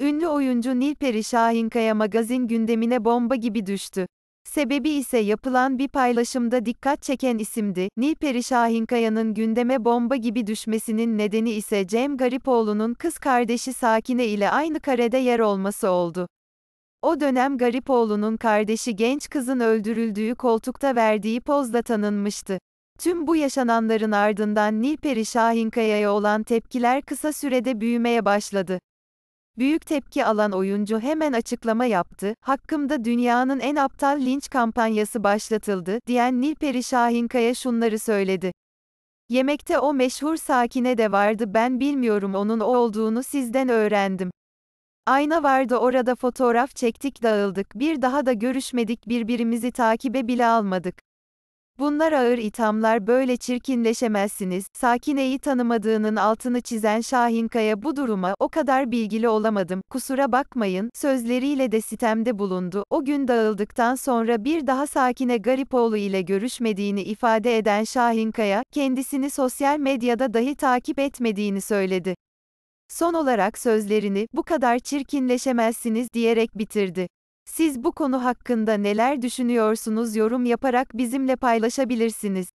Ünlü oyuncu Nilperi Şahinkaya magazin gündemine bomba gibi düştü. Sebebi ise yapılan bir paylaşımda dikkat çeken isimdi. Nilperi Şahinkaya'nın gündeme bomba gibi düşmesinin nedeni ise Cem Garipoğlu'nun kız kardeşi Sakine ile aynı karede yer olması oldu. O dönem Garipoğlu'nun kardeşi genç kızın öldürüldüğü koltukta verdiği pozla tanınmıştı. Tüm bu yaşananların ardından Nilperi Şahinkaya'ya olan tepkiler kısa sürede büyümeye başladı. Büyük tepki alan oyuncu hemen açıklama yaptı, hakkımda dünyanın en aptal linç kampanyası başlatıldı, diyen Nilperi Şahinkaya şunları söyledi. Yemekte o meşhur sakine de vardı ben bilmiyorum onun o olduğunu sizden öğrendim. Ayna vardı orada fotoğraf çektik dağıldık bir daha da görüşmedik birbirimizi takibe bile almadık. Bunlar ağır ithamlar böyle çirkinleşemezsiniz. Sakine'yi tanımadığının altını çizen Şahin Kaya bu duruma o kadar bilgili olamadım. Kusura bakmayın sözleriyle de sitemde bulundu. O gün dağıldıktan sonra bir daha Sakine Garipoğlu ile görüşmediğini ifade eden Şahin Kaya kendisini sosyal medyada dahi takip etmediğini söyledi. Son olarak sözlerini bu kadar çirkinleşemezsiniz diyerek bitirdi. Siz bu konu hakkında neler düşünüyorsunuz yorum yaparak bizimle paylaşabilirsiniz.